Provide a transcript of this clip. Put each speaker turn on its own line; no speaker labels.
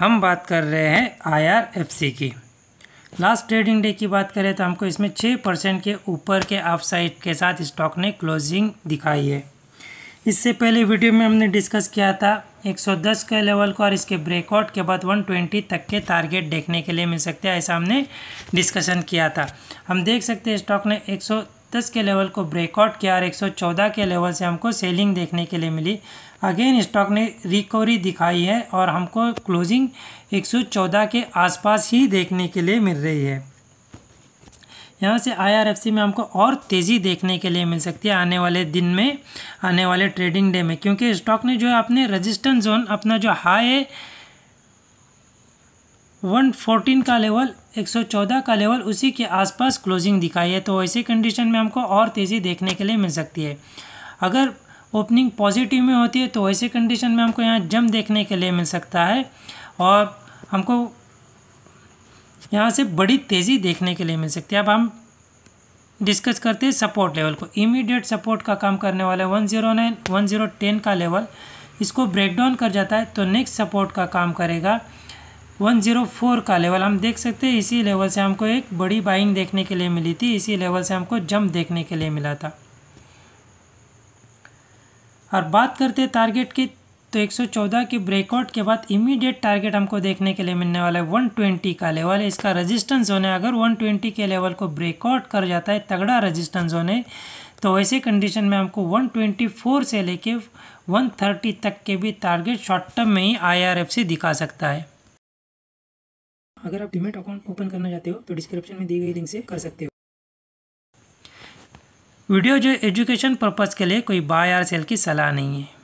हम बात कर रहे हैं आईआरएफसी की लास्ट ट्रेडिंग डे की बात करें तो हमको इसमें छः परसेंट के ऊपर के ऑफ साइड के साथ स्टॉक ने क्लोजिंग दिखाई है इससे पहले वीडियो में हमने डिस्कस किया था 110 के लेवल को और इसके ब्रेकआउट के बाद 120 तक के टारगेट देखने के लिए मिल सकते हैं ऐसा हमने डिस्कशन किया था हम देख सकते हैं स्टॉक ने दस के लेवल को ब्रेकआउट किया और चौदह के लेवल से हमको सेलिंग देखने के लिए मिली अगेन स्टॉक ने रिकवरी दिखाई है और हमको क्लोजिंग 114 के आसपास ही देखने के लिए मिल रही है यहाँ से आईआरएफसी में हमको और तेज़ी देखने के लिए मिल सकती है आने वाले दिन में आने वाले ट्रेडिंग डे में क्योंकि स्टॉक ने जो है अपने रजिस्टेंस जोन अपना जो हाई है 114 का लेवल 114 का लेवल उसी के आसपास क्लोजिंग दिखाई है तो ऐसे कंडीशन में हमको और तेज़ी देखने के लिए मिल सकती है अगर ओपनिंग पॉजिटिव में होती है तो ऐसे कंडीशन में हमको यहाँ जम देखने के लिए मिल सकता है और हमको यहाँ से बड़ी तेज़ी देखने के लिए मिल सकती है अब हम डिस्कस करते हैं सपोर्ट लेवल को इमीडिएट सपोर्ट का काम करने वाला है one zero nine one zero ten का लेवल इसको ब्रेक डाउन कर जाता है तो नेक्स्ट सपोर्ट का काम करेगा 104 का लेवल हम देख सकते हैं इसी लेवल से हमको एक बड़ी बाइंग देखने के लिए मिली थी इसी लेवल से हमको जंप देखने के लिए मिला था और बात करते हैं टारगेट की तो 114 के ब्रेकआउट के बाद इमीडिएट टारगेट हमको देखने के लिए मिलने वाला है 120 का लेवल इसका रेजिस्टेंस जोन है अगर 120 के लेवल को ब्रेकआउट कर जाता है तगड़ा रजिस्टेंस जोन है तो वैसे कंडीशन में हमको फोर से लेके थर्टी तक के भी टारगेट शॉर्ट टर्म में ही आई से दिखा सकता है अगर आप डिमेट अकाउंट ओपन करना चाहते हो तो डिस्क्रिप्शन में दी गई लिंक से कर सकते हो वीडियो जो एजुकेशन पर्पज़ के लिए कोई बाय या सेल की सलाह नहीं है